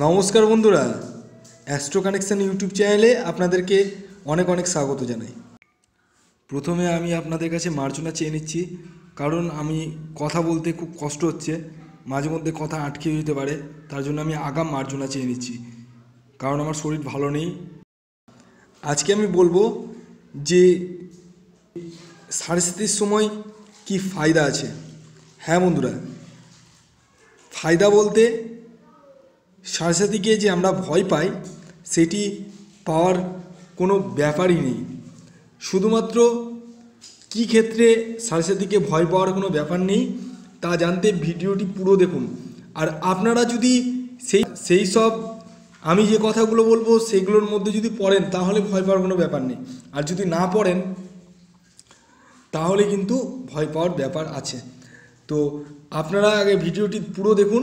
নমস্কার বন্ধুরা astro connection YouTube চ্যানেলে আপনাদেরকে অনেক অনেক স্বাগত জানাই প্রথমে আমি আপনাদের কাছে মার্জনা চেয়ে নিচ্ছি কারণ আমি কথা বলতে খুব কষ্ট হচ্ছে মাঝে মধ্যে কথা আটকে যেতে পারে তার জন্য আমি আগাম মার্জনা চেয়ে নিচ্ছি কারণ আমার শরীর ভালো নেই আজকে আমি বলবো যে সাড়ে সাতির সময় কি ফায়দা আছে হ্যাঁ বন্ধুরা ফায়দা বলতে সাথে গিয়ে যে আমরা ভয় পাই সেটি পাওয়ার কোনো ব্যাপারই নেই শুধুমাত্র কি ক্ষেত্রে সাথে সাতিকে ভয় পাওয়ার কোনো ব্যাপার নেই তা জানতে ভিডিওটি পুরো দেখুন আর আপনারা যদি সেই সেই সব আমি যে কথাগুলো বলবো সেগুলোর মধ্যে যদি পড়েন তাহলে ভয় পাওয়ার কোনো ব্যাপার নেই আর যদি না পড়েন তাহলে কিন্তু ভয় পাওয়ার ব্যাপার আছে তো আপনারা আগে ভিডিওটি পুরো দেখুন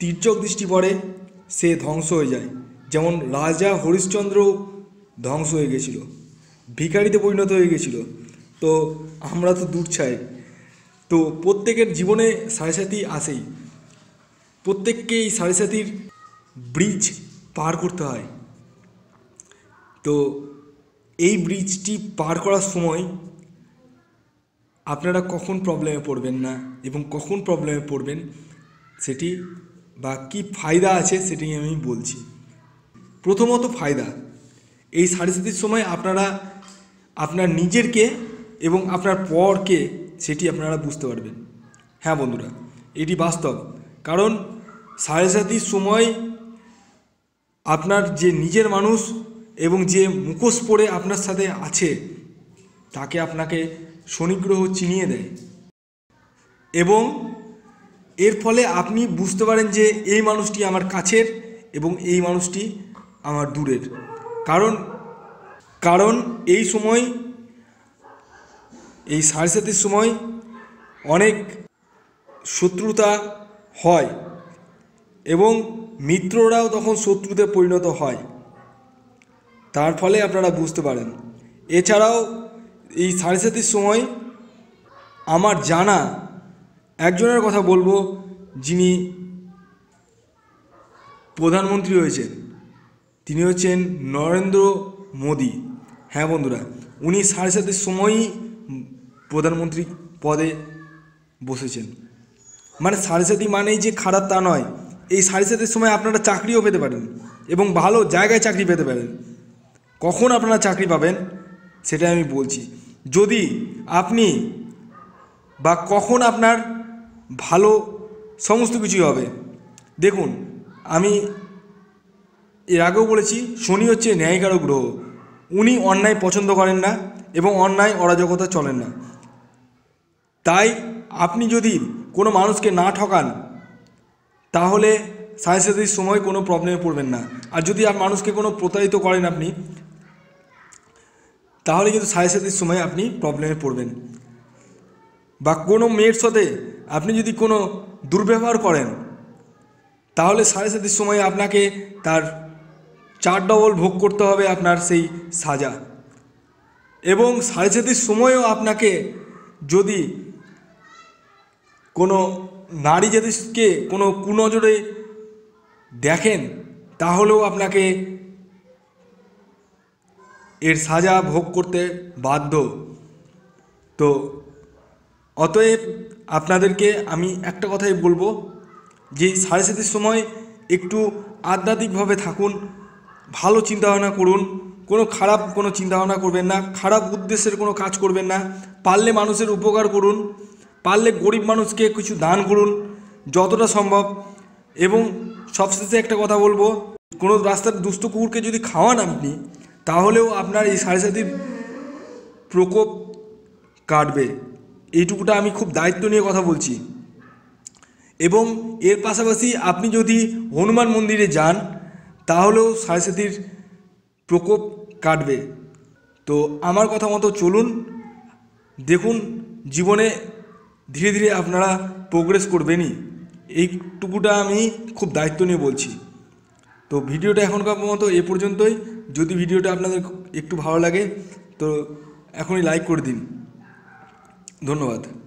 তীর্যক দৃষ্টি পড়ে সে ধ্বংস হয়ে যায় যেমন রাজা হরিশ্চন্দ্র ধ্বংস হয়ে গেছিল ভিখারিতে পরিণত হয়ে গেছিল তো আমরা তো দূর চাই তো প্রত্যেকের জীবনে সাড়ে সাথী আসেই প্রত্যেককে এই সাড়ে সাথীর ব্রিজ পার করতে হয় তো এই ব্রিজটি পার করার সময় আপনারা কখন প্রবলেমে পড়বেন না এবং কখন প্রবলেমে পড়বেন সেটি বা কি ফায়দা আছে সেটি আমি বলছি প্রথমত ফায়দা এই সাড়ে সাতির সময় আপনারা আপনার নিজেরকে এবং আপনার পরকে সেটি আপনারা বুঝতে পারবেন হ্যাঁ বন্ধুরা এটি বাস্তব কারণ সাড়ে সাতির সময় আপনার যে নিজের মানুষ এবং যে মুখোশ পরে আপনার সাথে আছে তাকে আপনাকে শনিগ্রহ চিনিয়ে দেয় এবং এর ফলে আপনি বুঝতে পারেন যে এই মানুষটি আমার কাছের এবং এই মানুষটি আমার দূরের কারণ কারণ এই সময় এই সাড়ে সাতের সময় অনেক শত্রুতা হয় এবং মিত্ররাও তখন শত্রুতে পরিণত হয় তার ফলে আপনারা বুঝতে পারেন এছাড়াও এই সাড়ে সাতের সময় আমার জানা একজনের কথা বলবো যিনি প্রধানমন্ত্রী হয়েছেন তিনি হচ্ছেন নরেন্দ্র মোদী হ্যাঁ বন্ধুরা উনি সাড়ে সাতের সময়ই প্রধানমন্ত্রী পদে বসেছেন মানে সাড়ে সাতি মানেই যে খারাপ তা নয় এই সাড়ে সাতের সময় আপনারা চাকরিও পেতে পারেন এবং ভালো জায়গায় চাকরি পেতে পারেন কখন আপনারা চাকরি পাবেন সেটাই আমি বলছি যদি আপনি বা কখন আপনার ভালো সমস্ত কিছুই হবে দেখুন আমি এর আগেও বলেছি শনি হচ্ছে ন্যায়কারক গ্রহ উনি অন্যায় পছন্দ করেন না এবং অন্যায় অরাজকতা চলেন না তাই আপনি যদি কোনো মানুষকে না ঠকান তাহলে সায়েন্সের সময় কোনো প্রবলেমে পড়বেন না আর যদি আর মানুষকে কোনো প্রতারিত করেন আপনি তাহলে কিন্তু সায়েন্সের সময় আপনি প্রবলেমে পড়বেন বা কোনো মেয়ের সাথে আপনি যদি কোনো দুর্ব্যবহার করেন তাহলে সাড়ে সাতির সময় আপনাকে তার চার ডবল ভোগ করতে হবে আপনার সেই সাজা এবং সাড়ে সাতির সময়ও আপনাকে যদি কোনো নারী জাতিকে কোনো কুনজরে দেখেন তাহলেও আপনাকে এর সাজা ভোগ করতে বাধ্য তো অতএব আপনাদেরকে আমি একটা কথাই বলবো যে সাড়ে সাতের সময় একটু আধ্যাত্মিকভাবে থাকুন ভালো চিন্তাভাবনা করুন কোনো খারাপ কোনো চিন্তাভাবনা করবেন না খারাপ উদ্দেশ্যের কোনো কাজ করবেন না পারলে মানুষের উপকার করুন পারলে গরিব মানুষকে কিছু দান করুন যতটা সম্ভব এবং সবশেষে একটা কথা বলবো কোনো রাস্তার দুস্থ কুকুরকে যদি খাওয়ান আপনি তাহলেও আপনার এই সাড়ে সাতির প্রকোপ কাটবে এইটুকুটা আমি খুব দায়িত্ব নিয়ে কথা বলছি এবং এর পাশাপাশি আপনি যদি হনুমান মন্দিরে যান তাহলেও সায়সাতির প্রকোপ কাটবে তো আমার কথা মতো চলুন দেখুন জীবনে ধীরে ধীরে আপনারা প্রোগ্রেস করবেনই এইটুকুটা আমি খুব দায়িত্ব নিয়ে বলছি তো ভিডিওটা এখনকার মতো এ পর্যন্তই যদি ভিডিওটা আপনাদের একটু ভালো লাগে তো এখনই লাইক করে দিন ধন্যবাদ